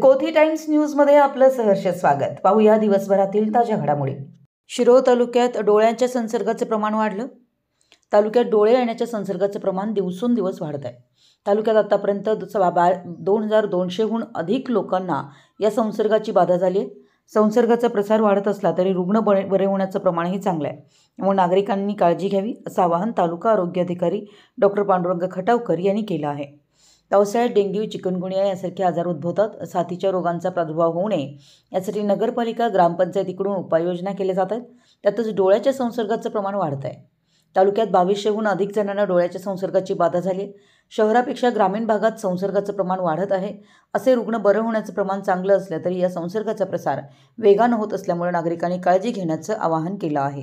कोथी times news मध्ये आपलं सहर्ष स्वागत पाहूया दिवसभरातील ताज्या घडामोडी शिरोळ तालुक्यात डोळ्यांच्या संसर्गाचे प्रमाण वाढलं तालुक्यात डोळे येण्याच्या संसर्गाचं प्रमाण दिवसेंदिवस वाढत आहे तालुक्यात आतापर्यंत दोन हजार दोनशेहून अधिक लोकांना या संसर्गाची बाधा झाली आहे संसर्गाचा प्रसार वाढत असला तरी रुग्ण बरे बरे होण्याचं प्रमाणही चांगलं आहे त्यामुळे नागरिकांनी काळजी घ्यावी असं आवाहन तालुका आरोग्य अधिकारी डॉक्टर पांडुरंग खटावकर यांनी केलं आहे पावसाळ्यात डेंग्यू चिकनगुनिया यासारखे आजार उद्भवतात साथीच्या रोगांचा प्रादुर्भाव होऊ नये यासाठी नगरपालिका ग्रामपंचायतीकडून उपाययोजना केल्या जातात त्यातच डोळ्याच्या संसर्गाचं प्रमाण वाढत आहे तालुक्यात बावीसशेहून अधिक जणांना डोळ्याच्या संसर्गाची बाधा झाली शहरापेक्षा ग्रामीण भागात संसर्गाचं प्रमाण वाढत आहे असे रुग्ण बरं होण्याचं प्रमाण चांगलं असलं तरी या संसर्गाचा प्रसार वेगानं होत असल्यामुळे नागरिकांनी काळजी घेण्याचं आवाहन केलं आहे